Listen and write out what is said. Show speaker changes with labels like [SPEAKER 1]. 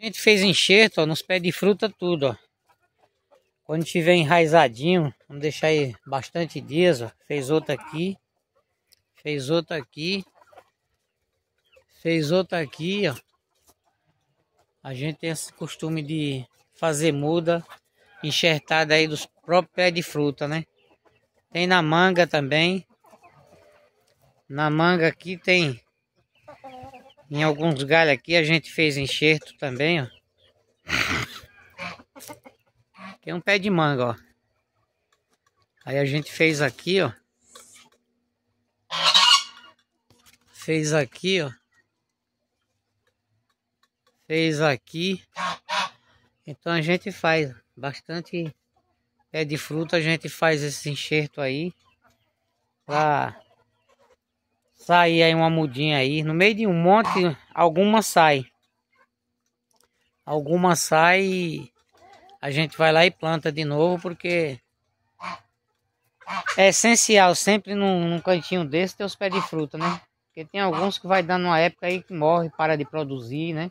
[SPEAKER 1] A gente fez enxerto, ó, nos pés de fruta tudo, ó. Quando tiver enraizadinho, vamos deixar aí bastante dias, ó. Fez outra aqui, fez outra aqui, fez outra aqui, ó. A gente tem esse costume de fazer muda enxertada aí dos próprios pés de fruta, né? Tem na manga também. Na manga aqui tem em alguns galhos aqui a gente fez enxerto também, ó. Tem é um pé de manga, ó. Aí a gente fez aqui, ó. Fez aqui, ó. Fez aqui. Então a gente faz bastante pé de fruta, a gente faz esse enxerto aí. Pra Sai aí uma mudinha aí. No meio de um monte, alguma sai. Alguma sai e a gente vai lá e planta de novo, porque é essencial sempre num, num cantinho desse ter os pés de fruta, né? Porque tem alguns que vai dando uma época aí que morre, para de produzir, né?